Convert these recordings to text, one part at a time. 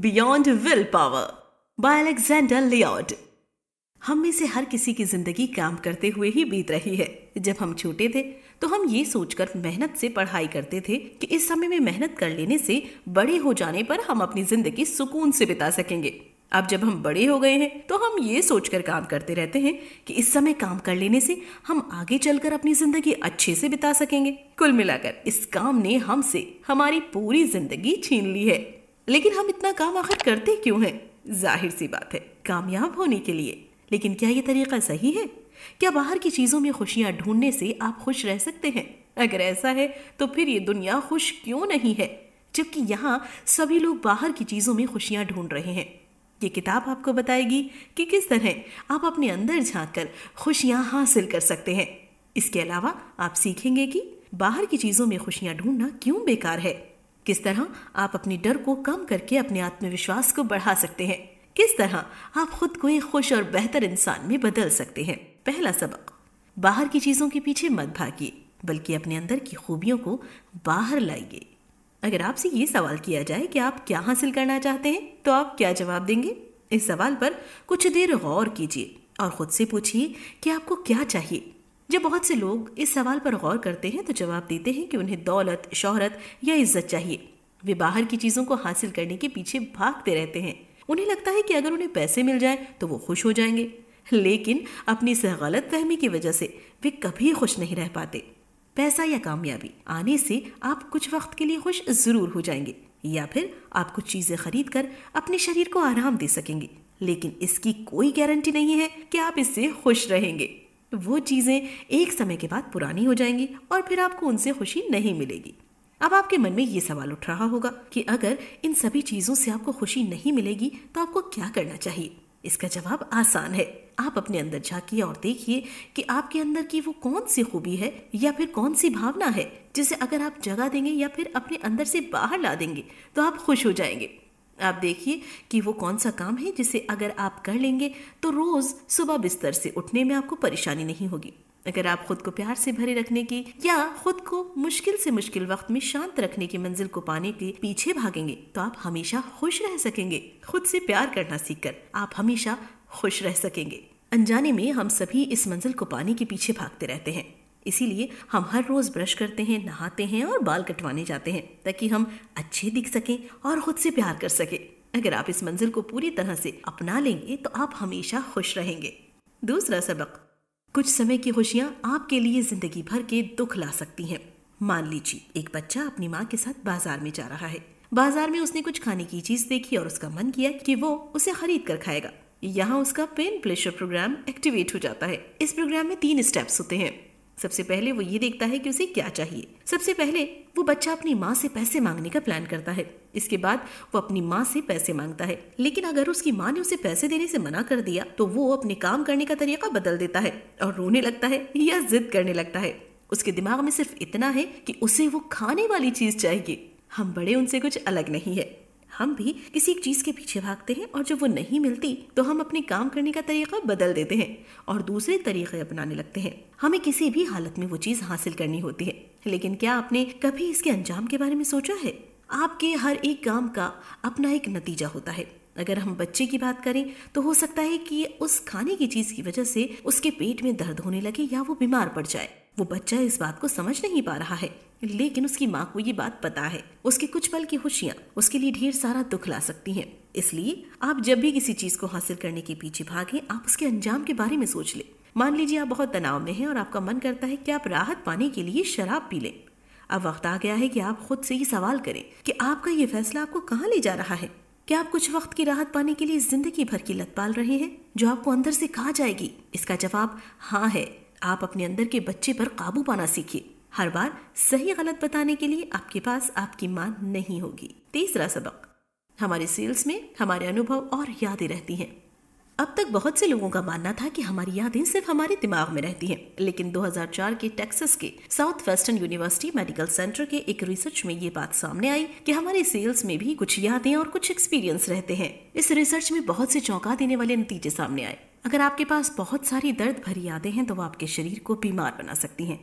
Beyond will power by Alexander Loyd हम में से हर किसी की जिंदगी काम करते हुए ही बीत रही है जब हम छोटे थे तो हम ये सोचकर मेहनत से पढ़ाई करते थे कि इस समय में मेहनत कर लेने से बड़े हो जाने पर हम अपनी जिंदगी सुकून से बिता सकेंगे अब जब हम बड़े हो गए हैं तो हम ये सोचकर काम करते रहते हैं कि इस समय काम कर लेने से हम आगे चलकर अपनी जिंदगी अच्छे से बिता सकेंगे कुल मिलाकर इस काम ने हमसे हमारी पूरी जिंदगी छीन ली है लेकिन हम इतना काम आखिर करते क्यों हैं जाहिर सी बात है कामयाब होने के लिए लेकिन क्या ये तरीका सही है क्या बाहर की चीज़ों में खुशियां ढूंढने से आप खुश रह सकते हैं अगर ऐसा है तो फिर ये दुनिया खुश क्यों नहीं है जबकि यहाँ सभी लोग बाहर की चीज़ों में खुशियां ढूंढ रहे हैं ये किताब आपको बताएगी कि किस तरह आप अपने अंदर झाँक कर खुशियां हासिल कर सकते हैं इसके अलावा आप सीखेंगे कि बाहर की चीज़ों में खुशियां ढूंढना क्यों बेकार है किस तरह आप अपने डर को कम करके अपने आत्मविश्वास को बढ़ा सकते हैं किस तरह आप खुद को एक खुश और बेहतर इंसान में बदल सकते हैं पहला सबक बाहर की चीज़ों के पीछे मत भागिए बल्कि अपने अंदर की खूबियों को बाहर लाइए अगर आपसे ये सवाल किया जाए कि आप क्या हासिल करना चाहते हैं तो आप क्या जवाब देंगे इस सवाल पर कुछ देर गौर कीजिए और खुद से पूछिए कि आपको क्या चाहिए जब बहुत से लोग इस सवाल पर गौर करते हैं तो जवाब देते हैं कि उन्हें दौलत शोहरत या इज्जत चाहिए वे बाहर की चीज़ों को हासिल करने के पीछे भागते रहते हैं उन्हें लगता है कि अगर उन्हें पैसे मिल जाए तो वो खुश हो जाएंगे लेकिन अपनी इस गलत फहमी की वजह से वे कभी खुश नहीं रह पाते पैसा या कामयाबी आने से आप कुछ वक्त के लिए खुश ज़रूर हो जाएंगे या फिर आप कुछ चीज़ें खरीद कर अपने शरीर को आराम दे सकेंगे लेकिन इसकी कोई गारंटी नहीं है कि आप इससे खुश रहेंगे तो वो चीज़ें एक समय के बाद पुरानी हो जाएंगी और फिर आपको उनसे खुशी नहीं मिलेगी अब आपके मन में ये सवाल उठ रहा होगा कि अगर इन सभी चीज़ों से आपको खुशी नहीं मिलेगी तो आपको क्या करना चाहिए इसका जवाब आसान है आप अपने अंदर झांकिए और देखिए कि आपके अंदर की वो कौन सी खूबी है या फिर कौन सी भावना है जिसे अगर आप जगा देंगे या फिर अपने अंदर से बाहर ला देंगे तो आप खुश हो जाएंगे आप देखिए कि वो कौन सा काम है जिसे अगर आप कर लेंगे तो रोज़ सुबह बिस्तर से उठने में आपको परेशानी नहीं होगी अगर आप खुद को प्यार से भरे रखने की या खुद को मुश्किल से मुश्किल वक्त में शांत रखने की मंजिल को पाने के पीछे भागेंगे तो आप हमेशा खुश रह सकेंगे खुद से प्यार करना सीखकर आप हमेशा खुश रह सकेंगे अनजाने में हम सभी इस मंजिल को पाने के पीछे भागते रहते हैं इसीलिए हम हर रोज़ ब्रश करते हैं नहाते हैं और बाल कटवाने जाते हैं ताकि हम अच्छे दिख सकें और ख़ुद से प्यार कर सकें अगर आप इस मंजिल को पूरी तरह से अपना लेंगे तो आप हमेशा खुश रहेंगे दूसरा सबक कुछ समय की खुशियाँ आपके लिए ज़िंदगी भर के दुख ला सकती हैं मान लीजिए एक बच्चा अपनी माँ के साथ बाजार में जा रहा है बाजार में उसने कुछ खाने की चीज़ देखी और उसका मन किया कि वो उसे खरीद कर खाएगा यहाँ उसका पेन प्लेशर प्रोग्राम एक्टिवेट हो जाता है इस प्रोग्राम में तीन स्टेप्स होते हैं सबसे पहले वो ये देखता है कि उसे क्या चाहिए सबसे पहले वो बच्चा अपनी माँ से पैसे मांगने का प्लान करता है इसके बाद वो अपनी माँ से पैसे मांगता है लेकिन अगर उसकी माँ ने उसे पैसे देने से मना कर दिया तो वो अपने काम करने का तरीका बदल देता है और रोने लगता है या जिद करने लगता है उसके दिमाग में सिर्फ इतना है कि उसे वो खाने वाली चीज चाहिए हम बड़े उनसे कुछ अलग नहीं है हम भी किसी एक चीज़ के पीछे भागते हैं और जब वो नहीं मिलती तो हम अपने काम करने का तरीका बदल देते हैं और दूसरे तरीके अपनाने लगते हैं हमें किसी भी हालत में वो चीज़ हासिल करनी होती है लेकिन क्या आपने कभी इसके अंजाम के बारे में सोचा है आपके हर एक काम का अपना एक नतीजा होता है अगर हम बच्चे की बात करें तो हो सकता है कि उस खाने की चीज़ की वजह से उसके पेट में दर्द होने लगे या वो बीमार पड़ जाए वो बच्चा इस बात को समझ नहीं पा रहा है लेकिन उसकी माँ को ये बात पता है उसके कुछ पल की खुशियाँ उसके लिए ढेर सारा दुख ला सकती हैं इसलिए आप जब भी किसी चीज को हासिल करने के पीछे भागे आप उसके अंजाम के बारे में सोच ले मान लीजिए आप बहुत तनाव में हैं और आपका मन करता है कि आप राहत पाने के लिए शराब पी लें अब वक्त आ गया है कि आप खुद से ये सवाल करें कि आपका ये फैसला आपको कहाँ ले जा रहा है क्या आप कुछ वक्त की राहत पाने के लिए जिंदगी भर की लत पाल रहे हैं जो आपको अंदर से कहा जाएगी इसका जवाब हाँ है आप अपने अंदर के बच्चे पर काबू पाना सीखिए हर बार सही गलत बताने के लिए आपके पास आपकी मां नहीं होगी तीसरा सबक हमारे सेल्स में हमारे अनुभव और यादें रहती हैं अब तक बहुत से लोगों का मानना था कि हमारी यादें सिर्फ हमारे दिमाग में रहती हैं लेकिन 2004 के टेक्सास के south western university medical centre के एक रिसर्च में ये बात सामने आई कि हमारे सेल्स में भी कुछ यादें और कुछ एक्सपीरियंस रहते हैं इस रिसर्च में बहुत से चौंका देने वाले नतीजे सामने आए अगर आपके पास बहुत सारी दर्द भरी यादें हैं तो वो आपके शरीर को बीमार बना सकती हैं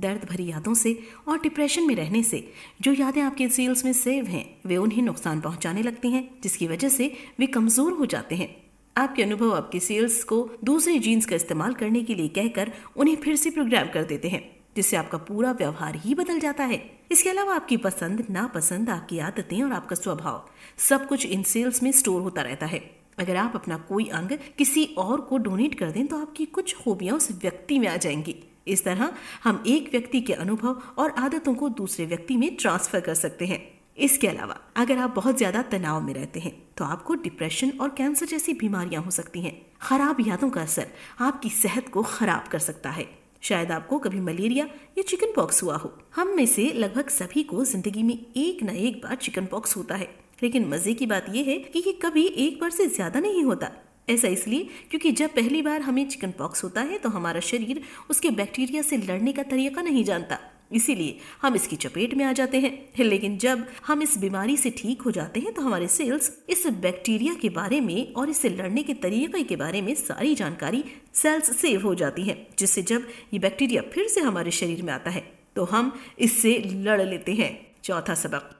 दर्द भरी यादों से और डिप्रेशन में रहने से जो यादें आपके सेल्स में सेव हैं वे उन्हें नुकसान पहुंचाने लगती हैं जिसकी वजह से वे कमज़ोर हो जाते हैं आपके अनुभव आपके सेल्स को दूसरे जीन्स का इस्तेमाल करने के लिए कहकर उन्हें फिर से प्रोग्राम कर देते हैं जिससे आपका पूरा व्यवहार ही बदल जाता है इसके अलावा आपकी पसंद नापसंद आपकी आदतें और आपका स्वभाव सब कुछ इन सेल्स में स्टोर होता रहता है अगर आप अपना कोई अंग किसी और को डोनेट कर दें तो आपकी कुछ खूबियाँ उस व्यक्ति में आ जाएंगी इस तरह हम एक व्यक्ति के अनुभव और आदतों को दूसरे व्यक्ति में ट्रांसफर कर सकते हैं इसके अलावा अगर आप बहुत ज़्यादा तनाव में रहते हैं तो आपको डिप्रेशन और कैंसर जैसी बीमारियां हो सकती हैं खराब यादों का असर आपकी सेहत को खराब कर सकता है शायद आपको कभी मलेरिया या चिकन पॉक्स हुआ हो हम में से लगभग सभी को जिंदगी में एक न एक बार चिकन पॉक्स होता है लेकिन मजे की बात यह है कि ये कभी एक बार से ज्यादा नहीं होता ऐसा इसलिए क्योंकि जब पहली बार हमें चिकन पॉक्स होता है तो हमारा शरीर उसके बैक्टीरिया से लड़ने का तरीका नहीं जानता इसीलिए हम इसकी चपेट में आ जाते हैं लेकिन जब हम इस बीमारी से ठीक हो जाते हैं तो हमारे सेल्स इस बैक्टीरिया के बारे में और इससे लड़ने के तरीके के बारे में सारी जानकारी सेल्स सेव हो जाती है जिससे जब ये बैक्टीरिया फिर से हमारे शरीर में आता है तो हम इससे लड़ लेते हैं चौथा सबक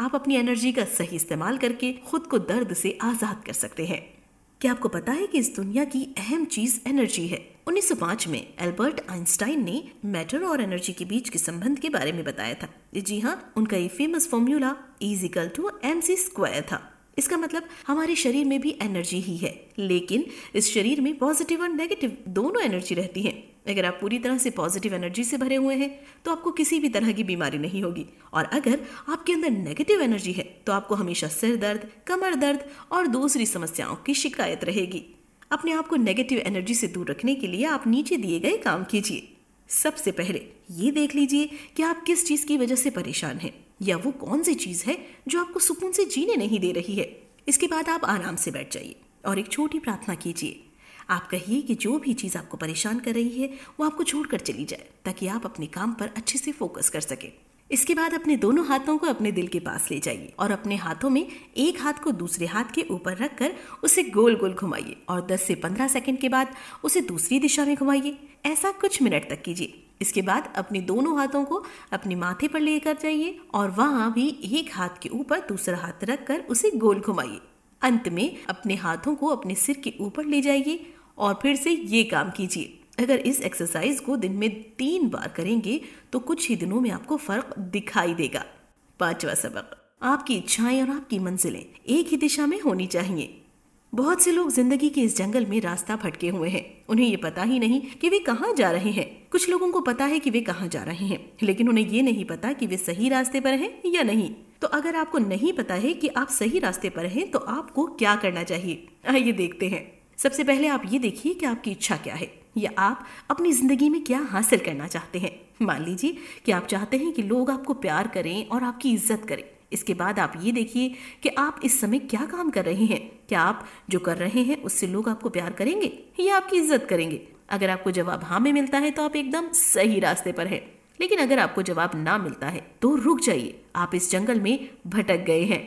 आप अपनी एनर्जी का सही इस्तेमाल करके खुद को दर्द से आज़ाद कर सकते हैं क्या आपको पता है कि इस दुनिया की अहम चीज एनर्जी है 1905 में एल्बर्ट आइंस्टाइन ने मैटर और एनर्जी के बीच के संबंध के बारे में बताया था जी हाँ उनका ये famous formula equal to M C square था इसका मतलब हमारे शरीर में भी एनर्जी ही है लेकिन इस शरीर में पॉजिटिव और नेगेटिव दोनों एनर्जी रहती है अगर आप पूरी तरह से पॉजिटिव एनर्जी से भरे हुए हैं तो आपको किसी भी तरह की बीमारी नहीं होगी और अगर आपके अंदर नेगेटिव एनर्जी है तो आपको हमेशा सिर दर्द कमर दर्द और दूसरी समस्याओं की शिकायत रहेगी अपने आप को नेगेटिव एनर्जी से दूर रखने के लिए आप नीचे दिए गए काम कीजिए सबसे पहले ये देख लीजिए कि आप किस चीज़ की वजह से परेशान हैं या वो कौन सी चीज़ है जो आपको सुकून से जीने नहीं दे रही है इसके बाद आप आराम से बैठ जाइए और एक छोटी प्रार्थना कीजिए आप कहिए कि जो भी चीज़ आपको परेशान कर रही है वो आपको छोड़ कर चली जाए ताकि आप अपने काम पर अच्छे से फोकस कर सके इसके बाद अपने दोनों हाथों को अपने दिल के पास ले जाइए और अपने हाथों में एक हाथ को दूसरे हाथ के ऊपर रखकर उसे गोल गोल घुमाइए और 10 से 15 सेकंड के बाद उसे दूसरी दिशा में घुमाइए ऐसा कुछ मिनट तक कीजिए इसके बाद अपने दोनों हाथों को अपने माथे पर लेकर जाइए और वहाँ भी एक हाथ के ऊपर दूसरा हाथ रखकर उसे गोल घुमाइए अंत में अपने हाथों को अपने सिर के ऊपर ले जाइए और फिर से ये काम कीजिए अगर इस एक्सरसाइज को दिन में तीन बार करेंगे तो कुछ ही दिनों में आपको फर्क दिखाई देगा पांचवा सबक आपकी इच्छाएं और आपकी मंजिलें एक ही दिशा में होनी चाहिए बहुत से लोग जिंदगी के इस जंगल में रास्ता भटके हुए हैं उन्हें ये पता ही नहीं कि वे कहाँ जा रहे हैं कुछ लोगों को पता है कि वे कहाँ जा रहे हैं लेकिन उन्हें ये नहीं पता कि वे सही रास्ते पर हैं या नहीं तो अगर आपको नहीं पता है कि आप सही रास्ते पर हैं तो आपको क्या करना चाहिए आइए देखते हैं सबसे पहले आप ये देखिए कि आपकी इच्छा क्या है या आप अपनी ज़िंदगी में क्या हासिल करना चाहते हैं मान लीजिए कि आप चाहते हैं कि लोग आपको प्यार करें और आपकी इज्जत करें इसके बाद आप ये देखिए कि आप इस समय क्या काम कर रहे हैं क्या आप जो कर रहे हैं उससे लोग आपको प्यार करेंगे या आपकी इज्जत करेंगे अगर आपको जवाब हाँ में मिलता है तो आप एकदम सही रास्ते पर हैं लेकिन अगर आपको जवाब ना मिलता है तो रुक जाइए आप इस जंगल में भटक गए हैं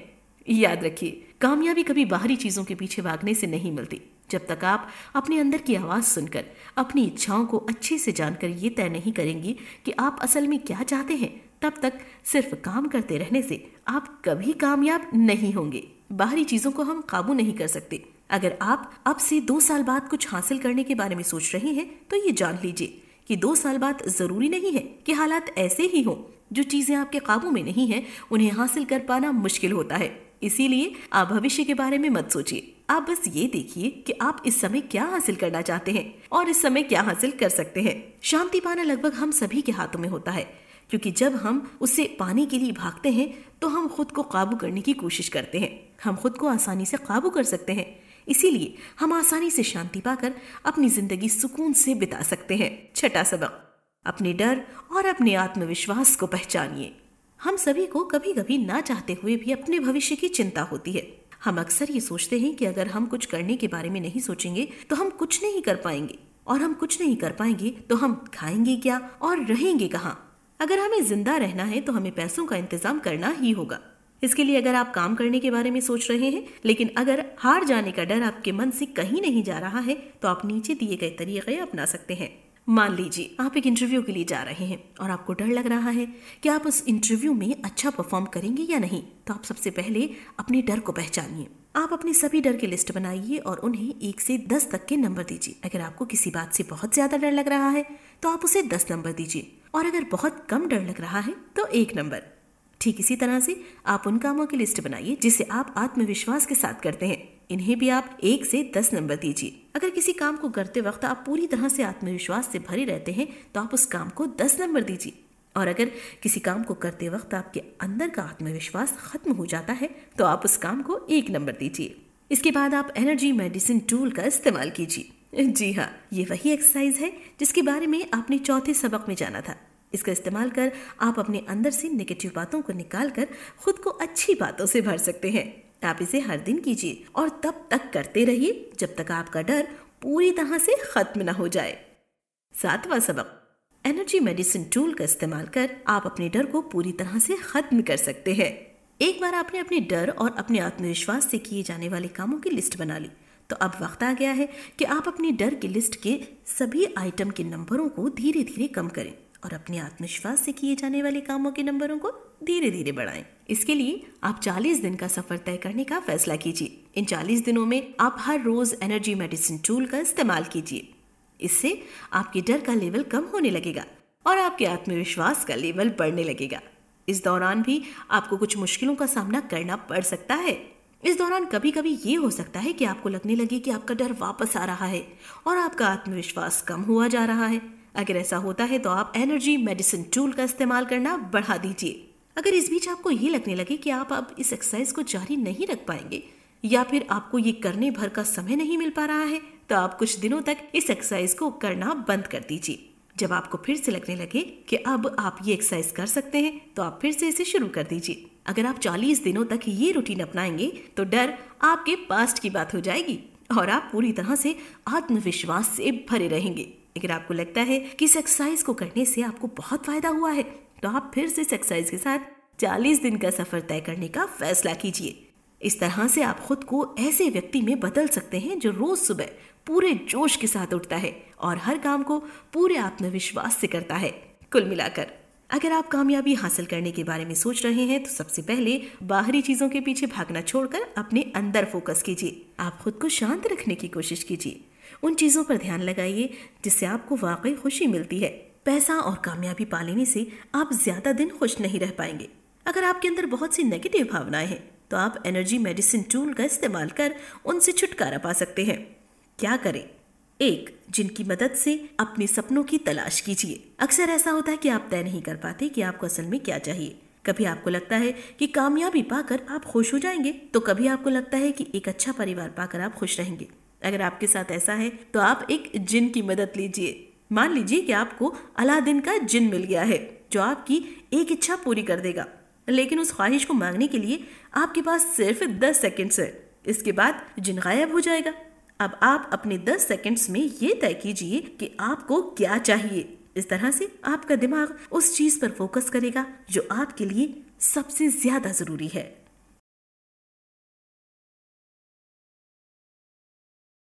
याद रखिए कामयाबी कभी बाहरी चीजों के पीछे भागने से नहीं मिलती जब तक आप अपने अंदर की आवाज़ सुनकर अपनी इच्छाओं को अच्छे से जानकर ये तय नहीं करेंगी कि आप असल में क्या चाहते हैं तब तक सिर्फ काम करते रहने से आप कभी कामयाब नहीं होंगे बाहरी चीज़ों को हम काबू नहीं कर सकते अगर आप अब से दो साल बाद कुछ हासिल करने के बारे में सोच रहे हैं तो ये जान लीजिए कि दो साल बाद ज़रूरी नहीं है कि हालात ऐसे ही हों जो चीज़ें आपके काबू में नहीं है उन्हें हासिल कर पाना मुश्किल होता है इसीलिए आप भविष्य के बारे में मत सोचिए आप बस ये देखिए कि आप इस समय क्या हासिल करना चाहते हैं और इस समय क्या हासिल कर सकते हैं शांति पाना लगभग हम सभी के हाथों में होता है क्योंकि जब हम उसे पाने के लिए भागते हैं तो हम खुद को काबू करने की कोशिश करते हैं हम खुद को आसानी से काबू कर सकते हैं इसीलिए हम आसानी से शांति पाकर अपनी जिंदगी सुकून से बिता सकते हैं छठा सबक अपने डर और अपने आत्मविश्वास को पहचानिए हम सभी को कभी कभी ना चाहते हुए भी अपने भविष्य की चिंता होती है हम अक्सर ये सोचते हैं कि अगर हम कुछ करने के बारे में नहीं सोचेंगे तो हम कुछ नहीं कर पाएंगे और हम कुछ नहीं कर पाएंगे तो हम खाएंगे क्या और रहेंगे कहाँ अगर हमें जिंदा रहना है तो हमें पैसों का इंतजाम करना ही होगा इसके लिए अगर आप काम करने के बारे में सोच रहे हैं लेकिन अगर हार जाने का डर आपके मन से कहीं नहीं जा रहा है तो आप नीचे दिए गए तरीके अपना सकते हैं मान लीजिए आप एक इंटरव्यू के लिए जा रहे हैं और आपको डर लग रहा है कि आप उस इंटरव्यू में अच्छा परफॉर्म करेंगे या नहीं तो आप सबसे पहले अपने डर को पहचानिए आप अपने सभी डर की लिस्ट बनाइए और उन्हें एक से दस तक के नंबर दीजिए अगर आपको किसी बात से बहुत ज़्यादा डर लग रहा है तो आप उसे दस नंबर दीजिए और अगर बहुत कम डर लग रहा है तो एक नंबर ठीक इसी तरह से आप उन कामों की लिस्ट बनाइए जिसे आप आत्मविश्वास के साथ करते हैं इन्हें भी आप एक से दस नंबर दीजिए अगर किसी काम को करते वक्त आप पूरी तरह से आत्मविश्वास से भरे रहते हैं तो आप उस काम को दस नंबर दीजिए और अगर किसी काम को करते वक्त आपके अंदर का आत्मविश्वास खत्म हो जाता है तो आप उस काम को एक नंबर दीजिए इसके बाद आप एनर्जी मेडिसिन टूल का इस्तेमाल कीजिए जी हाँ ये वही एक्सरसाइज है जिसके बारे में आपने चौथे सबक में जाना था इसका इस्तेमाल कर आप अपने अंदर से नेगेटिव बातों को निकाल कर खुद को अच्छी बातों से भर सकते हैं आप इसे हर दिन कीजिए और तब तक करते रहिए जब तक आपका डर पूरी तरह से खत्म ना हो जाए सातवां सबक एनर्जी मेडिसिन टूल का इस्तेमाल कर आप अपने डर को पूरी तरह से खत्म कर सकते हैं एक बार आपने अपने डर और अपने आत्मविश्वास से किए जाने वाले कामों की लिस्ट बना ली तो अब वक्त आ गया है कि आप अपने डर की लिस्ट के सभी आइटम के नंबरों को धीरे धीरे कम करें और अपने आत्मविश्वास से किए जाने वाले कामों के नंबरों को धीरे धीरे बढ़ाएं। इसके लिए आप 40 दिन का सफर तय करने का फैसला कीजिए इन 40 दिनों में आप हर रोज एनर्जी मेडिसिन टूल का इस्तेमाल कीजिए इससे आपके डर का लेवल कम होने लगेगा और आपके आत्मविश्वास का लेवल बढ़ने लगेगा इस दौरान भी आपको कुछ मुश्किलों का सामना करना पड़ सकता है इस दौरान कभी कभी ये हो सकता है कि आपको लगने लगे कि आपका डर वापस आ रहा है और आपका आत्मविश्वास कम हुआ जा रहा है अगर ऐसा होता है तो आप एनर्जी मेडिसिन टूल का इस्तेमाल करना बढ़ा दीजिए अगर इस बीच आपको ये लगने लगे कि आप अब इस एक्सरसाइज को जारी नहीं रख पाएंगे या फिर आपको ये करने भर का समय नहीं मिल पा रहा है तो आप कुछ दिनों तक इस एक्सरसाइज को करना बंद कर दीजिए जब आपको फिर से लगने लगे कि अब आप ये एक्सरसाइज कर सकते हैं तो आप फिर से इसे शुरू कर दीजिए अगर आप 40 दिनों तक ये रूटीन अपनाएंगे तो डर आपके पास्ट की बात हो जाएगी और आप पूरी तरह से आत्मविश्वास से भरे रहेंगे लेकिन आपको लगता है कि इस एक्सरसाइज को करने से आपको बहुत फायदा हुआ है तो आप फिर से इस एक्सरसाइज के साथ 40 दिन का सफर तय करने का फैसला कीजिए इस तरह से आप खुद को ऐसे व्यक्ति में बदल सकते हैं जो रोज सुबह पूरे जोश के साथ उठता है और हर काम को पूरे आत्मविश्वास से करता है कुल मिलाकर अगर आप कामयाबी हासिल करने के बारे में सोच रहे हैं तो सबसे पहले बाहरी चीजों के पीछे भागना छोड़कर अपने अंदर फोकस कीजिए आप खुद को शांत रखने की कोशिश कीजिए उन चीज़ों पर ध्यान लगाइए जिससे आपको वाकई खुशी मिलती है पैसा और कामयाबी पा लेने से आप ज़्यादा दिन खुश नहीं रह पाएंगे अगर आपके अंदर बहुत सी नेगेटिव भावनाएं हैं तो आप एनर्जी मेडिसिन टूल का इस्तेमाल कर उनसे छुटकारा पा सकते हैं क्या करें एक जिनकी मदद से अपने सपनों की तलाश कीजिए अक्सर ऐसा होता है कि आप तय नहीं कर पाते कि आपको असल में क्या चाहिए कभी आपको लगता है कि कामयाबी पाकर आप खुश हो जाएंगे तो कभी आपको लगता है कि एक अच्छा परिवार पाकर आप खुश रहेंगे अगर आपके साथ ऐसा है तो आप एक जिन की मदद लीजिए मान लीजिए कि आपको अलादीन का जिन मिल गया है जो आपकी एक इच्छा पूरी कर देगा लेकिन उस ख्वाहिश को मांगने के लिए आपके पास सिर्फ दस सेकेंड्स है इसके बाद जिन गायब हो जाएगा अब आप अपने दस सेकेंड्स में ये तय कीजिए कि आपको क्या चाहिए इस तरह से आपका दिमाग उस चीज पर फोकस करेगा जो आपके लिए सबसे ज्यादा जरूरी है